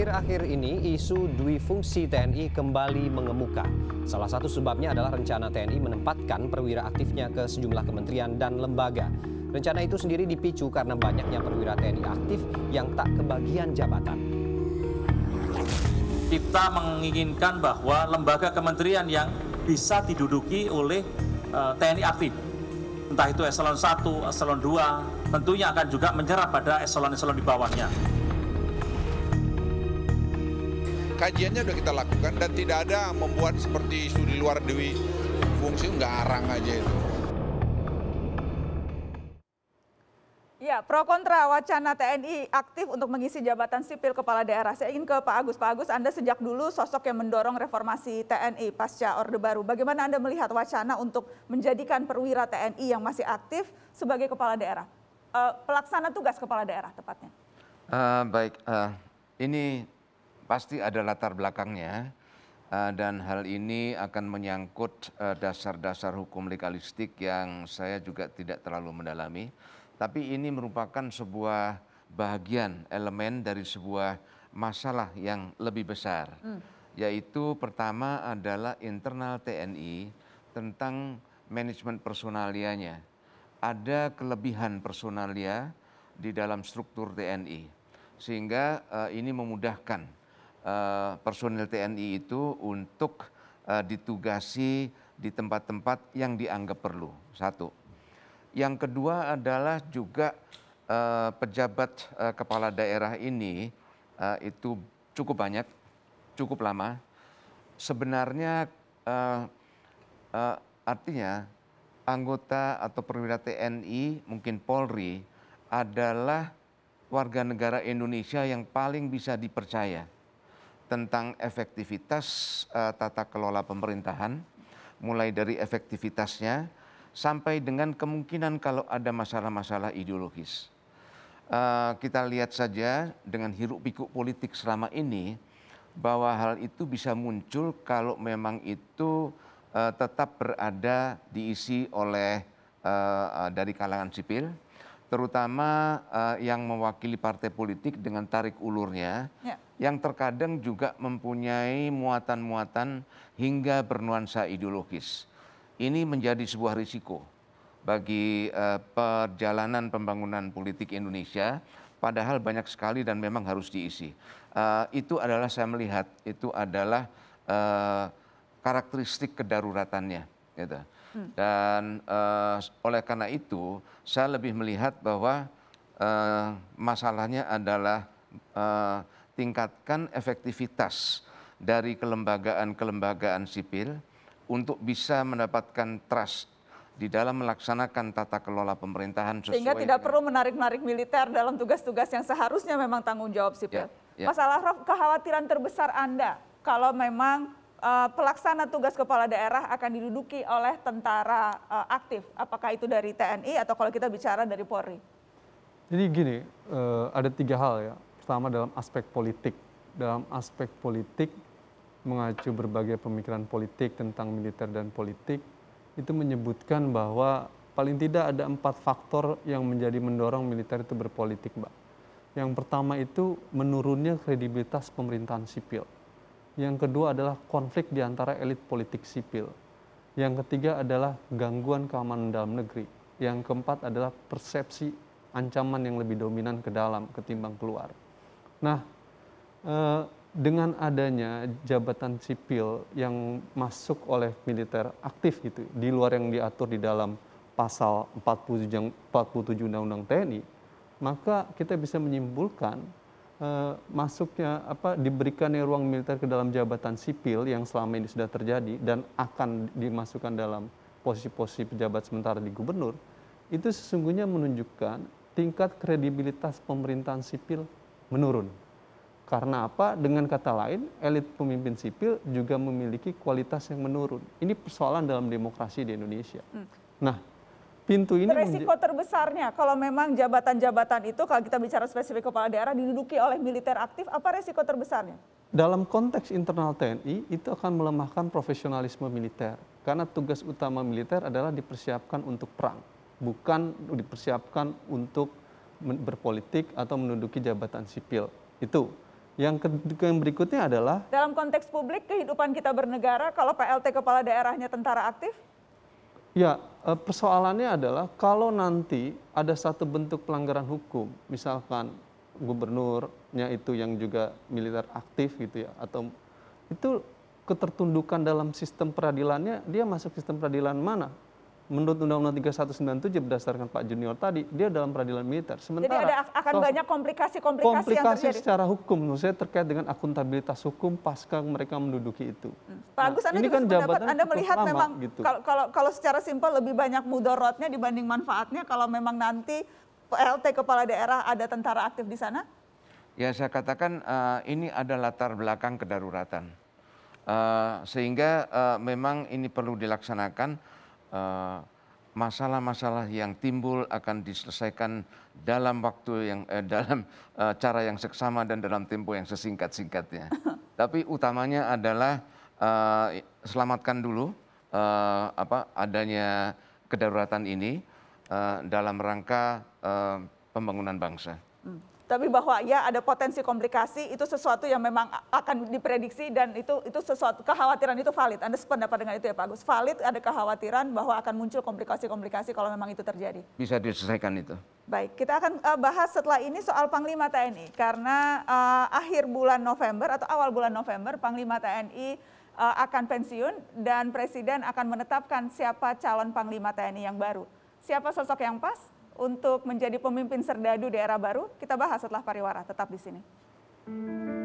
Akhir-akhir ini, isu dui fungsi TNI kembali mengemuka. Salah satu sebabnya adalah rencana TNI menempatkan perwira aktifnya ke sejumlah kementerian dan lembaga. Rencana itu sendiri dipicu karena banyaknya perwira TNI aktif yang tak kebagian jabatan. Kita menginginkan bahwa lembaga kementerian yang bisa diduduki oleh uh, eh, TNI aktif, entah itu eselon 1, eselon 2, tentunya akan juga menyerap pada eselon-eselon di bawahnya kajiannya sudah kita lakukan dan tidak ada membuat seperti studi luar dewi fungsi nggak arang aja itu. Ya, pro kontra wacana TNI aktif untuk mengisi jabatan sipil kepala daerah. Saya ingin ke Pak Agus. Pak Agus, Anda sejak dulu sosok yang mendorong reformasi TNI pasca Orde Baru. Bagaimana Anda melihat wacana untuk menjadikan perwira TNI yang masih aktif sebagai kepala daerah? Uh, pelaksana tugas kepala daerah tepatnya. Uh, baik, uh, ini pasti ada latar belakangnya eh, dan hal ini akan menyangkut eh, dasar-dasar hukum legalistik yang saya juga tidak terlalu mendalami. Tapi ini merupakan sebuah bagian elemen dari sebuah masalah yang lebih besar, hmm. yaitu pertama adalah internal TNI tentang manajemen personalianya. Ada kelebihan personalia di dalam struktur TNI, sehingga uh, ini memudahkan Eh, personil TNI itu untuk eh, ditugasi di tempat-tempat yang dianggap perlu. Satu. Yang kedua adalah juga eh, pejabat kepala daerah ini itu cukup banyak, cukup lama. Sebenarnya artinya anggota atau perwira TNI mungkin Polri adalah warga negara Indonesia yang paling bisa dipercaya tentang efektivitas uh, tata kelola pemerintahan, mulai dari efektivitasnya sampai dengan kemungkinan kalau ada masalah-masalah ideologis. Uh, kita lihat saja dengan hiruk pikuk politik selama ini bahwa hal itu bisa muncul kalau memang itu uh, tetap berada diisi oleh uh, dari kalangan sipil, terutama uh, yang mewakili partai politik dengan tarik ulurnya. Yeah yang terkadang juga mempunyai muatan-muatan hingga bernuansa ideologis. Ini menjadi sebuah risiko bagi uh, perjalanan pembangunan politik Indonesia, padahal banyak sekali dan memang harus diisi. Uh, itu adalah saya melihat itu adalah uh, karakteristik kedaruratannya. Gitu. Hmm. Dan uh, oleh karena itu saya lebih melihat bahwa uh, masalahnya adalah uh, tingkatkan efektivitas dari kelembagaan-kelembagaan sipil untuk bisa mendapatkan trust di dalam melaksanakan tata kelola pemerintahan sesuai sehingga tidak perlu menarik-narik militer dalam tugas-tugas yang seharusnya memang tanggung jawab sipil. Ya, ya. Masalah kekhawatiran terbesar Anda kalau memang uh, pelaksana tugas kepala daerah akan diduduki oleh tentara uh, aktif, apakah itu dari TNI atau kalau kita bicara dari Polri? Jadi gini, uh, ada tiga hal ya Pertama dalam aspek politik. Dalam aspek politik, mengacu berbagai pemikiran politik tentang militer dan politik, itu menyebutkan bahwa paling tidak ada empat faktor yang menjadi mendorong militer itu berpolitik, Mbak. Yang pertama itu menurunnya kredibilitas pemerintahan sipil. Yang kedua adalah konflik di antara elit politik sipil. Yang ketiga adalah gangguan keamanan dalam negeri. Yang keempat adalah persepsi ancaman yang lebih dominan ke dalam ketimbang keluar. Nah, eh, dengan adanya jabatan sipil yang masuk oleh militer aktif gitu, di luar yang diatur di dalam pasal 47 Undang-Undang TNI, maka kita bisa menyimpulkan eh, masuknya apa diberikannya ruang militer ke dalam jabatan sipil yang selama ini sudah terjadi dan akan dimasukkan dalam posisi-posisi pejabat sementara di gubernur itu sesungguhnya menunjukkan tingkat kredibilitas pemerintahan sipil menurun. Karena apa? Dengan kata lain, elit pemimpin sipil juga memiliki kualitas yang menurun. Ini persoalan dalam demokrasi di Indonesia. Hmm. Nah, pintu ini resiko terbesarnya kalau memang jabatan-jabatan itu kalau kita bicara spesifik kepala daerah diduduki oleh militer aktif, apa resiko terbesarnya? Dalam konteks internal TNI itu akan melemahkan profesionalisme militer karena tugas utama militer adalah dipersiapkan untuk perang, bukan dipersiapkan untuk berpolitik atau menduduki jabatan sipil. Itu. Yang kedua yang berikutnya adalah dalam konteks publik kehidupan kita bernegara kalau PLT kepala daerahnya tentara aktif? Ya, eh, persoalannya adalah kalau nanti ada satu bentuk pelanggaran hukum, misalkan gubernurnya itu yang juga militer aktif gitu ya atau itu ketertundukan dalam sistem peradilannya, dia masuk sistem peradilan mana? menurut Undang-Undang 3197 berdasarkan Pak Junior tadi, dia dalam peradilan militer. Sementara Jadi ada akan banyak komplikasi-komplikasi komplikasi secara hukum, menurut saya terkait dengan akuntabilitas hukum pasca mereka menduduki itu. Hmm. Pak Agus, nah, Anda ini juga kan Anda melihat lama, memang gitu. kalau, kalau kalau secara simpel lebih banyak mudorotnya dibanding manfaatnya kalau memang nanti PLT kepala daerah ada tentara aktif di sana? Ya saya katakan uh, ini ada latar belakang kedaruratan. Uh, sehingga uh, memang ini perlu dilaksanakan Eh, masalah-masalah uh, yang timbul akan diselesaikan dalam waktu yang eh, dalam uh, cara yang seksama dan dalam tempo yang sesingkat-singkatnya. Tapi utamanya adalah uh, selamatkan dulu uh, apa adanya kedaruratan ini uh, dalam rangka uh, pembangunan bangsa. Hmm tapi bahwa ya ada potensi komplikasi itu sesuatu yang memang akan diprediksi dan itu itu sesuatu kekhawatiran itu valid. Anda sependapat dengan itu ya Pak Agus? Valid ada kekhawatiran bahwa akan muncul komplikasi-komplikasi kalau memang itu terjadi. Bisa diselesaikan itu. Baik, kita akan eh, bahas setelah ini soal Panglima TNI karena uh, akhir bulan November atau awal bulan November Panglima TNI uh, eh, akan pensiun dan Presiden akan menetapkan siapa calon Panglima TNI yang baru. Siapa sosok yang pas? untuk menjadi pemimpin serdadu daerah baru? Kita bahas setelah pariwara, tetap di sini.